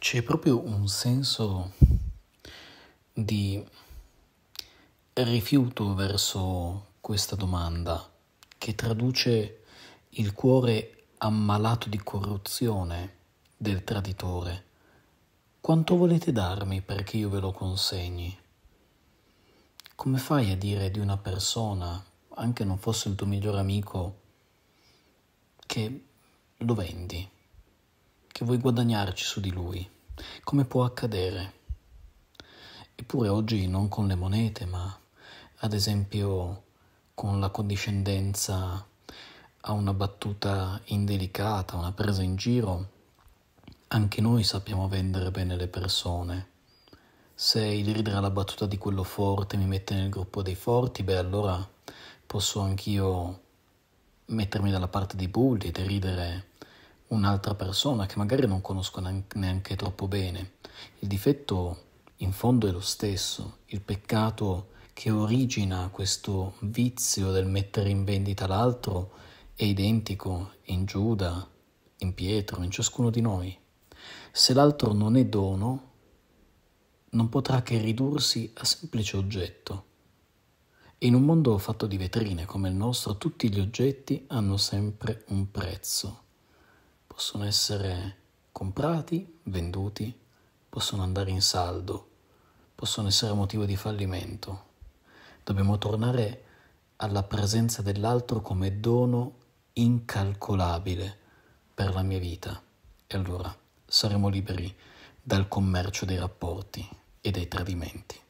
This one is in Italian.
c'è proprio un senso di rifiuto verso questa domanda che traduce il cuore ammalato di corruzione del traditore. Quanto volete darmi perché io ve lo consegni? Come fai a dire di una persona, anche non fosse il tuo migliore amico, che lo vendi? che vuoi guadagnarci su di lui. Come può accadere? Eppure oggi non con le monete, ma ad esempio con la condiscendenza a una battuta indelicata, una presa in giro, anche noi sappiamo vendere bene le persone. Se il ridere alla battuta di quello forte mi mette nel gruppo dei forti, beh allora posso anch'io mettermi dalla parte dei bulli e ridere un'altra persona che magari non conosco neanche troppo bene. Il difetto in fondo è lo stesso, il peccato che origina questo vizio del mettere in vendita l'altro è identico in Giuda, in Pietro, in ciascuno di noi. Se l'altro non è dono, non potrà che ridursi a semplice oggetto. In un mondo fatto di vetrine come il nostro, tutti gli oggetti hanno sempre un prezzo possono essere comprati, venduti, possono andare in saldo, possono essere motivo di fallimento. Dobbiamo tornare alla presenza dell'altro come dono incalcolabile per la mia vita. E allora saremo liberi dal commercio dei rapporti e dei tradimenti.